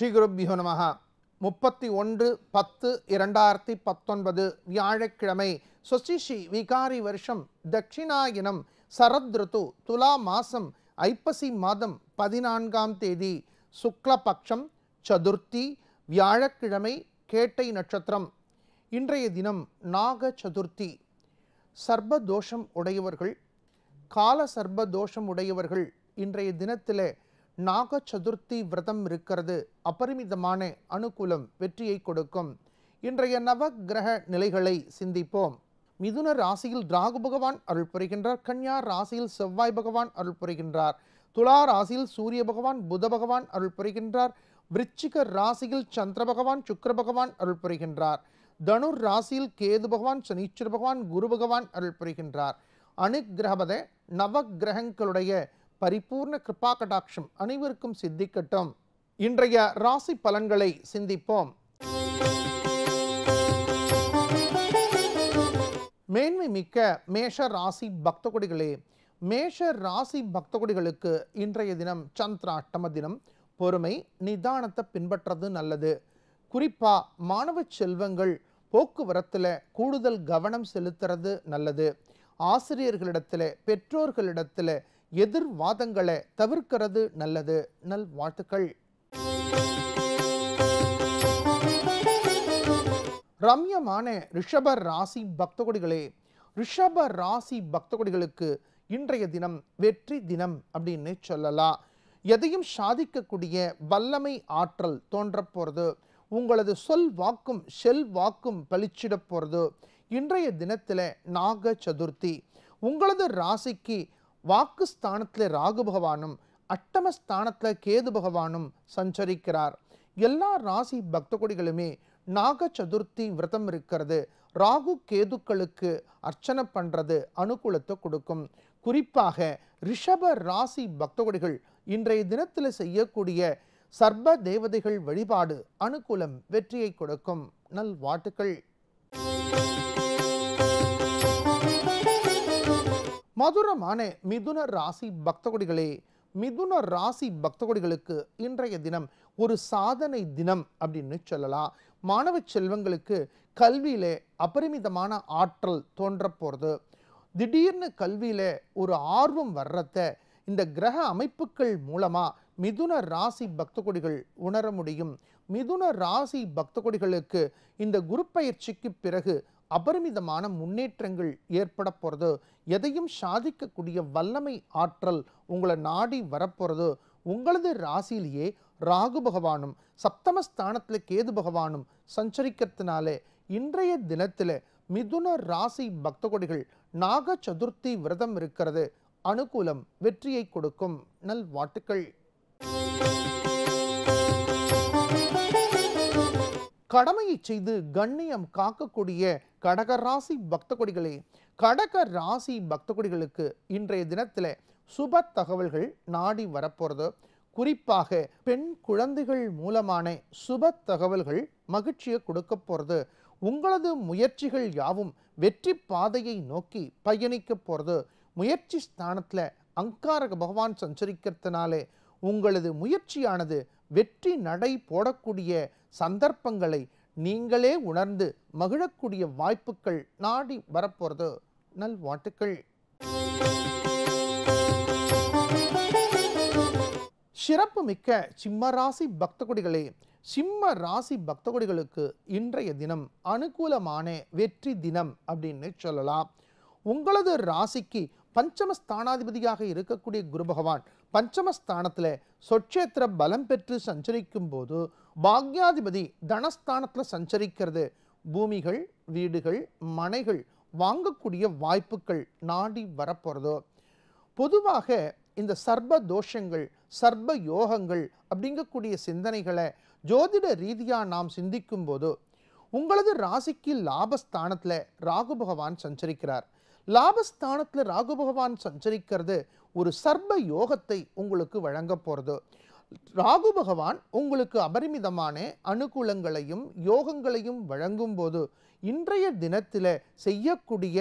ஸ்ரீகுருபியோ நம முப்பத்தி ஒன்று பத்து இரண்டாயிரத்தி பத்தொன்பது வியாழக்கிழமை சுசிஷி விகாரி வருஷம் தட்சிணாயினம் சரத்ருத்து துலா மாசம் ஐப்பசி மாதம் பதினான்காம் தேதி சுக்லபக்ஷம் சதுர்த்தி வியாழக்கிழமை கேட்டை நட்சத்திரம் இன்றைய தினம் நாக சதுர்த்தி சர்பதோஷம் உடையவர்கள் கால சர்பதோஷம் உடையவர்கள் இன்றைய தினத்தில் நாக சதுர்த்தி விரதம் இருக்கிறது அபரிமிதமான அனுகூலம் வெற்றியை கொடுக்கும் இன்றைய நவ கிரக நிலைகளை சிந்திப்போம் மிதுன ராசியில் ராகு பகவான் அருள் புரிகின்றார் கன்யா ராசியில் செவ்வாய் பகவான் அருள் புரிகின்றார் துலா ராசியில் சூரிய பகவான் புத பகவான் அருள் புரிகின்றார் விருச்சிக ராசியில் சந்திர பகவான் சுக்கர பகவான் அருள் புரிகின்றார் தனுர் ராசியில் கேது பகவான் சனீஸ்வர பகவான் குரு பகவான் அருள் புரிகின்றார் அணுகிரகபத நவ கிரகங்களுடைய பரிபூர்ண கிருபா கடாட்சம் அனைவருக்கும் சித்திக்கட்டும் இன்றைய ராசி பலன்களை சிந்திப்போம் மேன்மை மிக்க மேஷ ராசி பக்தகுடிகளே மேஷ ராசி பக்தகுடிகளுக்கு இன்றைய தினம் அட்டம தினம் பொறுமை நிதானத்தை பின்பற்றது நல்லது குறிப்பாக மாணவ செல்வங்கள் போக்குவரத்தில் கூடுதல் கவனம் செலுத்துறது நல்லது ஆசிரியர்களிடத்தில் பெற்றோர்களிடத்தில் எதிர்வாதங்களை தவிர்க்கிறது நல்லது நல் வாழ்த்துக்கள் ரம்யமான ரிஷப ராசி பக்தகுடிகளே ரிஷப ராசி பக்தகுடிகளுக்கு இன்றைய தினம் வெற்றி தினம் அப்படின்னு சொல்லலாம் எதையும் சாதிக்கக்கூடிய வல்லமை ஆற்றல் தோன்ற போகிறது உங்களது சொல் வாக்கும் செல் வாக்கும் பளிச்சிட போகிறது இன்றைய தினத்தில் நாக சதுர்த்தி உங்களது ராசிக்கு வாக்கு ஸ்தானத்தில் ராகு பகவானும் அட்டமஸ்தானத்தில் கேது பகவானும் சஞ்சரிக்கிறார் எல்லா ராசி பக்த கொடிகளுமே நாக சதுர்த்தி விரதம் இருக்கிறது ராகு கேதுக்களுக்கு அர்ச்சனை பண்ணுறது அனுகூலத்தை கொடுக்கும் குறிப்பாக ரிஷப ராசி பக்தகொடிகள் இன்றைய தினத்தில் செய்யக்கூடிய சர்ப தேவதைகள் வழிபாடு அனுகூலம் வெற்றியை கொடுக்கும் நல் வாட்டுக்கள் மதுரமான மிதுன ராசி பக்தகுடிகளே மிதுன ராசி பக்தகொடிகளுக்கு இன்றைய தினம் ஒரு சாதனை தினம் அப்படின்னு சொல்லலாம் மாணவ செல்வங்களுக்கு கல்வியிலே அபரிமிதமான ஆற்றல் தோன்ற போகிறது திடீர்னு கல்வியில் ஒரு ஆர்வம் வர்றத இந்த கிரக அமைப்புகள் மூலமாக மிதுன ராசி பக்தகுடிகள் உணர முடியும் மிதுன ராசி பக்தகொடிகளுக்கு இந்த குரு பயிற்சிக்கு பிறகு அபரிமிதமான முன்னேற்றங்கள் ஏற்பட போகிறது எதையும் சாதிக்கக்கூடிய வல்லமை ஆற்றல் உங்களை நாடி வரப்போகிறது உங்களது ராசியிலேயே ராகு பகவானும் சப்தமஸ்தானத்தில் கேது பகவானும் சஞ்சரிக்கிறதுனாலே இன்றைய தினத்தில் மிதுன ராசி பக்தகொடிகள் நாக சதுர்த்தி விரதம் இருக்கிறது அனுகூலம் வெற்றியை கொடுக்கும் நல் வாட்டுக்கள் கடமையை செய்து கண்ணியம் காக்கக்கூடிய கடக ராசி பக்த கொடிகளே கடக ராசி பக்த கொடிகளுக்கு இன்றைய தினத்தில் சுப தகவல்கள் நாடி வரப்போகிறது குறிப்பாக பெண் குழந்தைகள் மூலமான சுப தகவல்கள் மகிழ்ச்சியை கொடுக்க போகிறது உங்களது முயற்சிகள் யாவும் வெற்றி பாதையை நோக்கி பயணிக்க போகிறது முயற்சி ஸ்தானத்தில் அங்காரக பகவான் சஞ்சரிக்கிறதுனாலே உங்களது முயற்சியானது வெற்றி நடை போடக்கூடிய சந்தர்ப்பங்களை நீங்களே உணர்ந்து மகிழக்கூடிய வாய்ப்புகள் நாடி வரப்போகிறது நல்வாட்டுக்கள் சிறப்பு மிக்க சிம்ம ராசி பக்தகுடிகளே சிம்ம ராசி பக்தகுடிகளுக்கு இன்றைய தினம் அனுகூலமான வெற்றி தினம் அப்படின்னு சொல்லலாம் உங்களது ராசிக்கு பஞ்சமஸ்தானாதிபதியாக இருக்கக்கூடிய குரு பகவான் பஞ்சமஸ்தானத்தில் சொட்சேத்திர பலம் பெற்று சஞ்சரிக்கும் போது பாக்யாதிபதி தனஸ்தானத்தில் சஞ்சரிக்கிறது பூமிகள் வீடுகள் மனைகள் வாங்கக்கூடிய வாய்ப்புகள் நாடி வரப்போகிறதோ பொதுவாக இந்த சர்ப தோஷங்கள் சர்ப யோகங்கள் அப்படிங்கக்கூடிய சிந்தனைகளை ஜோதிட ரீதியாக நாம் சிந்திக்கும் போது உங்களது ராசிக்கு லாபஸ்தானத்தில் ராகு பகவான் சஞ்சரிக்கிறார் லாபஸ்தானத்தில் ராகு பகவான் சஞ்சரிக்கிறது ஒரு சர்ப யோகத்தை உங்களுக்கு வழங்க போகிறது ராகு பகவான் உங்களுக்கு அபரிமிதமான அனுகூலங்களையும் யோகங்களையும் வழங்கும் போது இன்றைய தினத்தில் செய்யக்கூடிய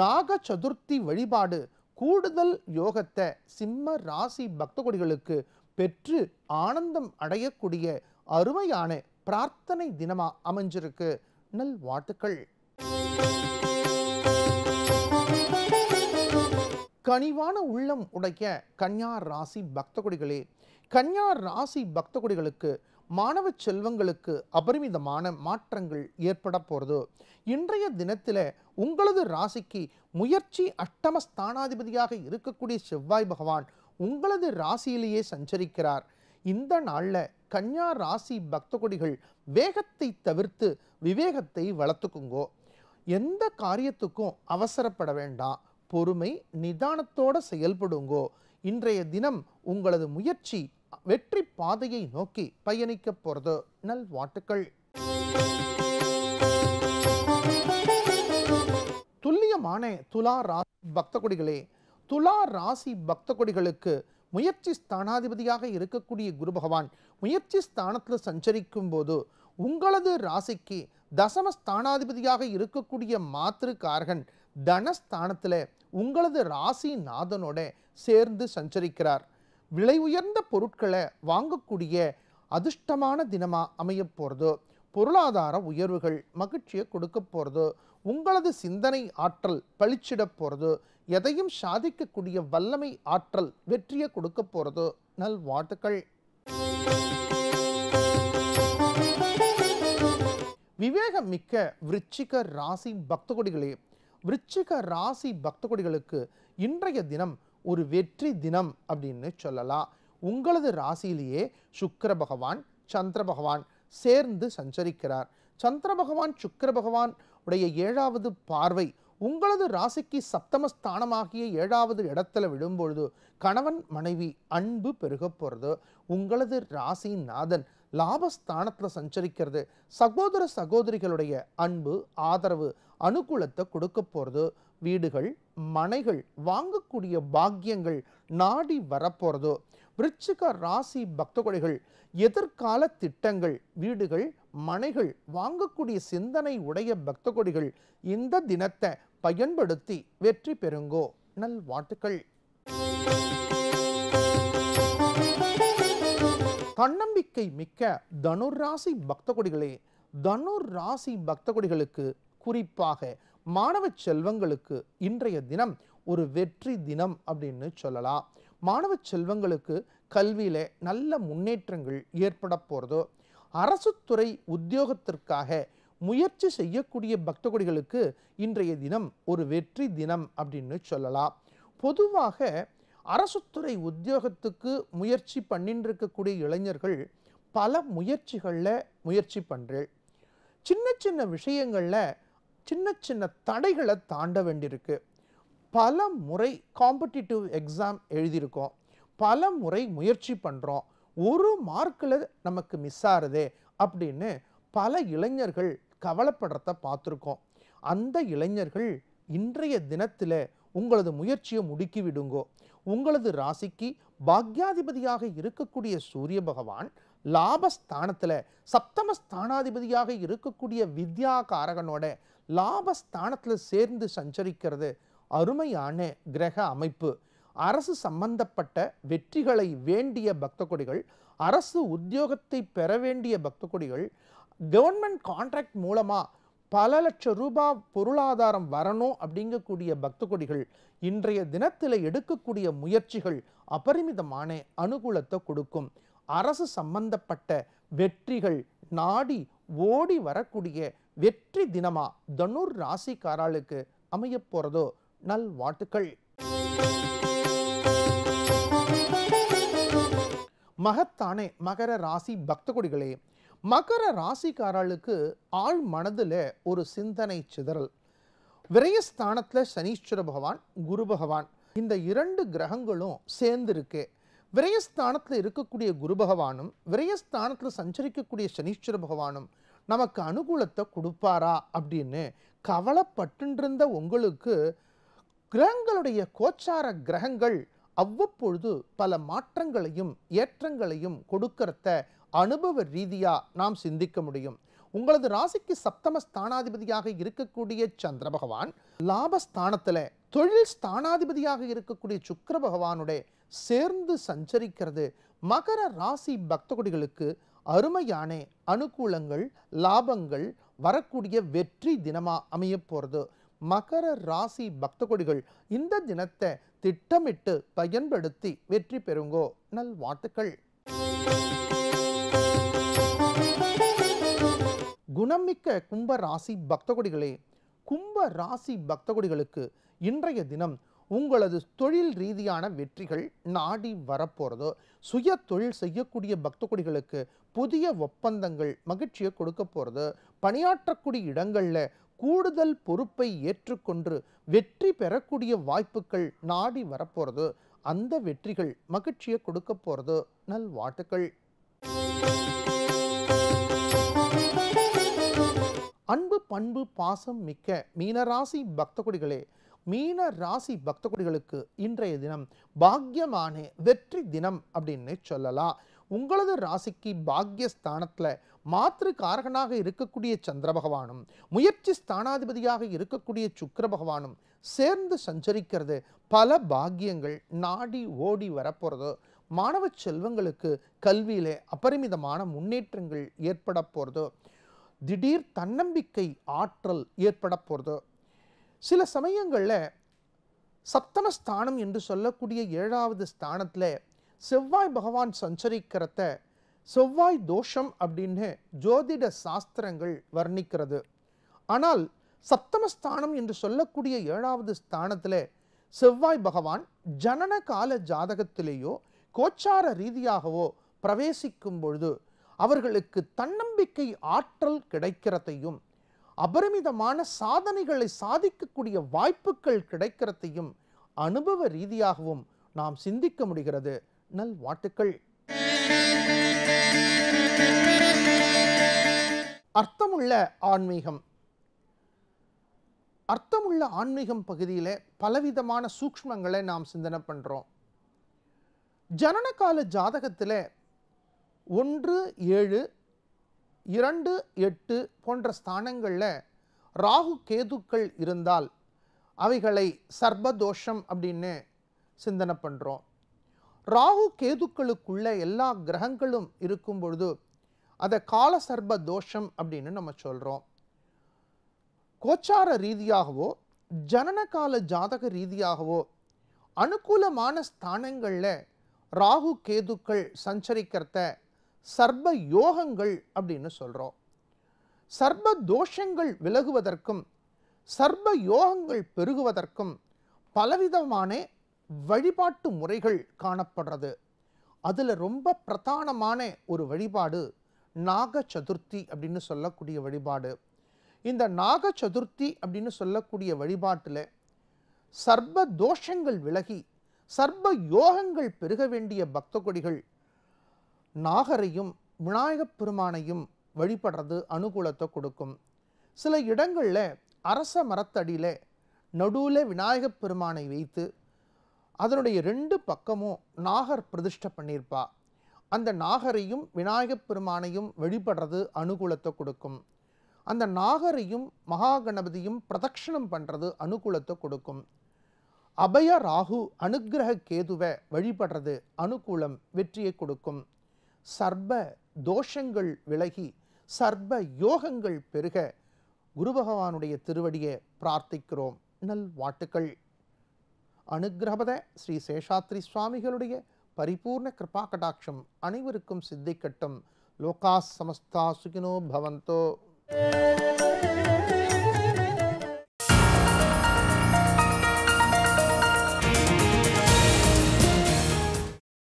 நாக சதுர்த்தி வழிபாடு கூடுதல் யோகத்தை சிம்ம ராசி பக்தகொடிகளுக்கு பெற்று ஆனந்தம் அடையக்கூடிய அருமையான பிரார்த்தனை தினமாக அமைஞ்சிருக்கு நல் வாழ்த்துக்கள் கனிவான உள்ளம் உடைய கன்யா ராசி பக்த கொடிகளே கன்யா ராசி பக்த கொடிகளுக்கு மாணவ செல்வங்களுக்கு அபரிமிதமான மாற்றங்கள் ஏற்பட போகிறது இன்றைய தினத்தில் உங்களது ராசிக்கு முயற்சி அஷ்டமஸ்தானாதிபதியாக ஸ்தானாதிபதியாக இருக்கக்கூடிய செவ்வாய் பகவான் உங்களது ராசியிலேயே சஞ்சரிக்கிறார் இந்த நாளில் கன்யா ராசி பக்த கொடிகள் வேகத்தை தவிர்த்து விவேகத்தை வளர்த்துக்குங்கோ எந்த காரியத்துக்கும் அவசரப்பட வேண்டாம் பொறுமை நிதானத்தோட செயல்படுங்கோ இன்றைய தினம் உங்களது முயற்சி வெற்றி பாதையை நோக்கி பயணிக்க போகிறது நல்வாழ்த்துக்கள் துல்லியமான துலா ராசி பக்த கொடிகளே துலா ராசி பக்த கொடிகளுக்கு முயற்சி ஸ்தானாதிபதியாக இருக்கக்கூடிய குரு பகவான் முயற்சி ஸ்தானத்தில் சஞ்சரிக்கும் போது உங்களது ராசிக்கு தசம ஸ்தானாதிபதியாக இருக்கக்கூடிய மாத்திரு தனஸ்தானத்தில் உங்களது ராசி நாதனோட சேர்ந்து சஞ்சரிக்கிறார் விலை உயர்ந்த பொருட்களை வாங்கக்கூடிய அதிர்ஷ்டமான தினமாக அமைய போகிறது பொருளாதார உயர்வுகள் மகிழ்ச்சியை கொடுக்க போகிறது உங்களது சிந்தனை ஆற்றல் பளிச்சிட போகிறது எதையும் சாதிக்கக்கூடிய வல்லமை ஆற்றல் வெற்றியை கொடுக்க போகிறது நல் வாழ்த்துக்கள் விவேகம் மிக்க விருச்சிக ராசி பக்தகுடிகளே விருச்சிக ராசி பக்தகுடிகளுக்கு இன்றைய தினம் ஒரு வெற்றி தினம் அப்படின்னு சொல்லலாம் உங்களது ராசியிலேயே சுக்கர பகவான் சந்திர பகவான் சேர்ந்து சஞ்சரிக்கிறார் சந்திர பகவான் சுக்கர பகவான் உடைய ஏழாவது பார்வை உங்களது ராசிக்கு சப்தமஸ்தானமாகிய ஏழாவது இடத்துல விடும்பொழுது கணவன் மனைவி அன்பு பெருகப் போகிறது உங்களது ராசிநாதன் லாபஸ்தானத்தில் சஞ்சரிக்கிறது சகோதர சகோதரிகளுடைய அன்பு ஆதரவு அனுகூலத்தை கொடுக்க போகிறது வீடுகள் மனைகள் வாங்கக்கூடிய பாக்கியங்கள் நாடி வரப்போகிறதோ விருச்சிக ராசி பக்தகொடைகள் எதிர்கால திட்டங்கள் வீடுகள் மனைகள் வாங்கக்கூடிய சிந்தனை உடைய பக்தகொடிகள் இந்த தினத்தை பயன்படுத்தி வெற்றி பெறுங்கோ நல் நல்வாழ்த்துக்கள் தன்னம்பிக்கை மிக்க தனுர் ராசி பக்தகுடிகளே தனுர் ராசி பக்தகுடிகளுக்கு குறிப்பாக மாணவ செல்வங்களுக்கு இன்றைய தினம் ஒரு வெற்றி தினம் அப்படின்னு சொல்லலாம் மாணவ செல்வங்களுக்கு கல்வியில் நல்ல முன்னேற்றங்கள் ஏற்பட போகிறதோ அரசு துறை உத்தியோகத்திற்காக முயற்சி செய்யக்கூடிய பக்தகுடிகளுக்கு இன்றைய தினம் ஒரு வெற்றி தினம் அப்படின்னு சொல்லலாம் பொதுவாக அரசுத்துறை உத்தியோகத்துக்கு முயற்சி பண்ணின்னு இருக்கக்கூடிய இளைஞர்கள் பல முயற்சிகளில் முயற்சி பண்ணுறேன் சின்ன சின்ன விஷயங்களில் சின்ன சின்ன தடைகளை தாண்ட வேண்டியிருக்கு பல முறை காம்படிட்டிவ் எக்ஸாம் எழுதியிருக்கோம் பல முறை முயற்சி பண்ணுறோம் ஒரு மார்க்கில் நமக்கு மிஸ் ஆகுதே அப்படின்னு பல இளைஞர்கள் கவலைப்படுறத பார்த்துருக்கோம் அந்த இளைஞர்கள் இன்றைய தினத்தில் உங்களது முயற்சியை முடுக்கிவிடுங்கோ உங்களது ராசிக்கு பாக்யாதிபதியாக இருக்கக்கூடிய சூரிய பகவான் லாபஸ்தானத்தில் சப்தம ஸ்தானாதிபதியாக இருக்கக்கூடிய வித்யா காரகனோட லாபஸ்தானத்தில் சேர்ந்து சஞ்சரிக்கிறது அருமையான கிரக அமைப்பு அரசு சம்பந்தப்பட்ட வெற்றிகளை வேண்டிய பக்த கொடிகள் அரசு உத்தியோகத்தை பெற வேண்டிய பக்த கொடிகள் கவர்மெண்ட் கான்ட்ராக்ட் மூலமாக பல லட்சம் ரூபாய் பொருளாதாரம் வரணும் அப்படிங்கக்கூடிய பக்த கொடிகள் இன்றைய தினத்தில் எடுக்கக்கூடிய முயற்சிகள் அபரிமிதமான அனுகூலத்தை கொடுக்கும் அரசு சம்பந்தப்பட்ட வெற்றிகள் நாடி ஓடி வரக்கூடிய வெற்றி தினமா தனுர் ராசிக்காராளுக்கு அமைய போகிறதோ நல் வாழ்த்துக்கள் மகத்தானே மகர ராசி பக்த கொடிகளே மகர ராசிக்காரர்களுக்கு ஆழ் மனதில் ஒரு சிந்தனை சிதறல் விரயஸ்தானத்தில் சனீஸ்வர பகவான் குரு பகவான் இந்த இரண்டு கிரகங்களும் சேர்ந்துருக்கு விரயஸ்தானத்தில் இருக்கக்கூடிய குரு பகவானும் விரயஸ்தானத்தில் சஞ்சரிக்கக்கூடிய சனீஸ்வர பகவானும் நமக்கு அனுகூலத்தை கொடுப்பாரா அப்படின்னு கவலைப்பட்டுருந்த உங்களுக்கு கிரகங்களுடைய கோச்சார கிரகங்கள் அவ்வப்பொழுது பல மாற்றங்களையும் ஏற்றங்களையும் கொடுக்கறத அனுபவ ரீதியாக நாம் சிந்திக்க முடியும் உங்களது ராசிக்கு சப்தம ஸ்தானாதிபதியாக இருக்கக்கூடிய சந்திர பகவான் லாபஸ்தானத்தில் தொழில் ஸ்தானாதிபதியாக இருக்கக்கூடிய சுக்கர பகவானுடைய சேர்ந்து சஞ்சரிக்கிறது மகர ராசி பக்தகுடிகளுக்கு அருமையான அனுகூலங்கள் லாபங்கள் வரக்கூடிய வெற்றி தினமாக அமைய போகிறது மகர ராசி பக்தகுடிகள் இந்த தினத்தை திட்டமிட்டு பயன்படுத்தி வெற்றி பெறுங்கோ வாழ்த்துக்கள் குணமிக்க கும்ப ராசி பக்தகுடிகளே கும்ப ராசி பக்தகுடிகளுக்கு இன்றைய தினம் உங்களது தொழில் ரீதியான வெற்றிகள் நாடி வரப்போகிறதோ சுய தொழில் செய்யக்கூடிய பக்தகுடிகளுக்கு புதிய ஒப்பந்தங்கள் மகிழ்ச்சியை கொடுக்க போகிறது பணியாற்றக்கூடிய இடங்களில் கூடுதல் பொறுப்பை ஏற்றுக்கொண்டு வெற்றி பெறக்கூடிய வாய்ப்புகள் நாடி வரப்போகிறது அந்த வெற்றிகள் மகிழ்ச்சியை கொடுக்க போகிறது நல்வாழ்த்துக்கள் அன்பு பண்பு பாசம் மிக்க மீனராசி பக்தகுடிகளே மீன ராசி பக்தகுடிகளுக்கு இன்றைய தினம் பாக்கியமான வெற்றி தினம் அப்படின்னு சொல்லலாம் உங்களது ராசிக்கு பாக்கியஸ்தானத்தில் மாத்திரு காரகனாக இருக்கக்கூடிய சந்திர பகவானும் முயற்சி ஸ்தானாதிபதியாக இருக்கக்கூடிய சுக்கர பகவானும் சேர்ந்து சஞ்சரிக்கிறது பல பாக்கியங்கள் நாடி ஓடி வரப்போகிறது மாணவ செல்வங்களுக்கு கல்வியிலே அபரிமிதமான முன்னேற்றங்கள் ஏற்பட போகிறதோ திடீர் தன்னம்பிக்கை ஆற்றல் ஏற்பட போகிறதோ சில சமயங்களில் சப்தமஸ்தானம் என்று சொல்லக்கூடிய ஏழாவது ஸ்தானத்தில் செவ்வாய் பகவான் சஞ்சரிக்கிறத செவ்வாய் தோஷம் அப்படின்னு ஜோதிட சாஸ்திரங்கள் வர்ணிக்கிறது ஆனால் சப்தமஸ்தானம் என்று சொல்லக்கூடிய ஏழாவது ஸ்தானத்தில் செவ்வாய் பகவான் ஜனன கால ஜாதகத்திலேயோ கோச்சார ரீதியாகவோ பிரவேசிக்கும் பொழுது அவர்களுக்கு தன்னம்பிக்கை ஆற்றல் கிடைக்கிறதையும் அபரிமிதமான சாதனைகளை சாதிக்கக்கூடிய வாய்ப்புகள் கிடைக்கிறதையும் அனுபவ ரீதியாகவும் நாம் சிந்திக்க முடிகிறது நல் வாழ்த்துக்கள் அர்த்தமுள்ள ஆன்மீகம் அர்த்தமுள்ள ஆன்மீகம் பகுதியில் பலவிதமான சூக்மங்களை நாம் சிந்தனை பண்ணுறோம் ஜனனகால ஜாதகத்தில் ஒன்று ஏழு இரண்டு எட்டு போன்ற ஸ்தானங்களில் ராகு கேதுக்கள் இருந்தால் அவைகளை சர்பதோஷம் அப்படின்னு சிந்தனை பண்ணுறோம் ராகு கேதுக்களுக்குள்ள எல்லா கிரகங்களும் இருக்கும் பொழுது அதை கால சர்ப தோஷம் அப்படின்னு நம்ம சொல்கிறோம் கோச்சார ரீதியாகவோ ஜனனகால ஜாதக ரீதியாகவோ அனுகூலமான ஸ்தானங்களில் ராகு கேதுக்கள் சஞ்சரிக்கிறத சர்ப யோகங்கள் அப்படின்னு சொல்கிறோம் சர்ப தோஷங்கள் விலகுவதற்கும் சர்ப யோகங்கள் பெருகுவதற்கும் பலவிதமான வழிபாட்டு முறைகள் காணப்படுறது அதில் ரொம்ப பிரதானமான ஒரு வழிபாடு நாக சதுர்த்தி அப்படின்னு சொல்லக்கூடிய வழிபாடு இந்த நாக சதுர்த்தி அப்படின்னு சொல்லக்கூடிய வழிபாட்டில் சர்வ தோஷங்கள் விலகி சர்வ யோகங்கள் பெருக வேண்டிய பக்த கொடிகள் நாகரையும் விநாயகப் பெருமானையும் வழிபடுறது அனுகூலத்தை கொடுக்கும் சில இடங்களில் அரச மரத்தடியில் நடுவில் விநாயகப் பெருமானை வைத்து அதனுடைய ரெண்டு பக்கமும் நாகர் பிரதிஷ்டை பண்ணியிருப்பா அந்த நாகரையும் விநாயகப் பெருமானையும் வழிபடுறது அனுகூலத்தை கொடுக்கும் அந்த நாகரையும் மகா கணபதியும் பண்ணுறது அனுகூலத்தை கொடுக்கும் அபய ராகு அனுகிரக கேதுவை வழிபடுறது அனுகூலம் வெற்றியை கொடுக்கும் சர்ப தோஷங்கள் விலகி சர்ப யோகங்கள் பெருக குரு பகவானுடைய திருவடியை பிரார்த்திக்கிறோம் நல் வாழ்த்துக்கள் அனுகிரகபத ஸ்ரீ சேஷாத்ரி சுவாமிகளுடைய பரிபூர்ண கிருபா கடாட்சம் அனைவருக்கும் சித்திக்கட்டும் லோகா சமஸ்தா சுகினோ பவந்தோ